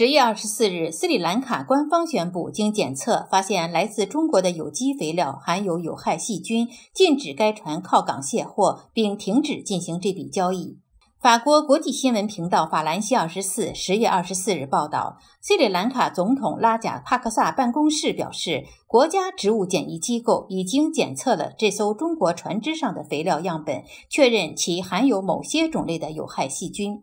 十月二十四日，斯里兰卡官方宣布，经检测发现来自中国的有机肥料含有有害细菌，禁止该船靠港卸货，并停止进行这笔交易。法国国际新闻频道《法兰西二十四》十月二十四日报道，斯里兰卡总统拉贾帕克萨办公室表示，国家植物检疫机构已经检测了这艘中国船只上的肥料样本，确认其含有某些种类的有害细菌。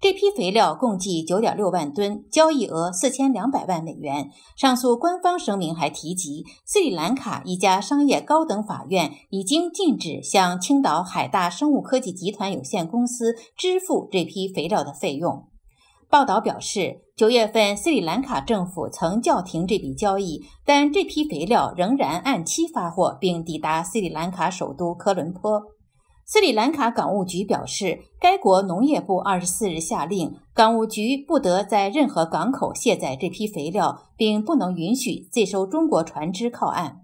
这批肥料共计九点六万吨，交易额四千两百万美元。上述官方声明还提及，斯里兰卡一家商业高等法院已经禁止向青岛海大生物科技集团有限公司支付这批肥料的费用。报道表示，九月份斯里兰卡政府曾叫停这笔交易，但这批肥料仍然按期发货并抵达斯里兰卡首都科伦坡。斯里兰卡港务局表示，该国农业部二十四日下令，港务局不得在任何港口卸载这批肥料，并不能允许这艘中国船只靠岸。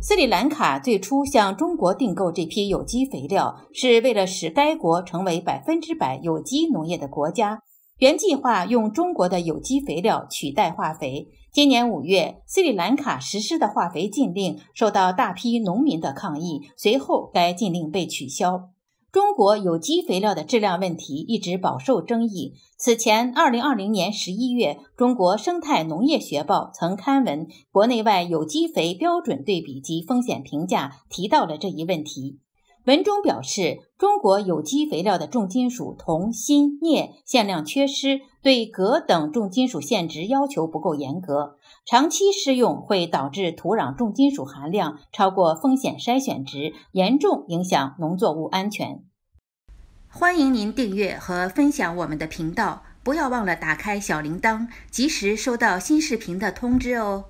斯里兰卡最初向中国订购这批有机肥料，是为了使该国成为百分之百有机农业的国家。原计划用中国的有机肥料取代化肥。今年五月，斯里兰卡实施的化肥禁令受到大批农民的抗议，随后该禁令被取消。中国有机肥料的质量问题一直饱受争议。此前，二零二零年十一月，《中国生态农业学报》曾刊文《国内外有机肥标准对比及风险评价》，提到了这一问题。文中表示，中国有机肥料的重金属铜、锌、镍限量缺失，对镉等重金属限值要求不够严格，长期施用会导致土壤重金属含量超过风险筛选值，严重影响农作物安全。欢迎您订阅和分享我们的频道，不要忘了打开小铃铛，及时收到新视频的通知哦。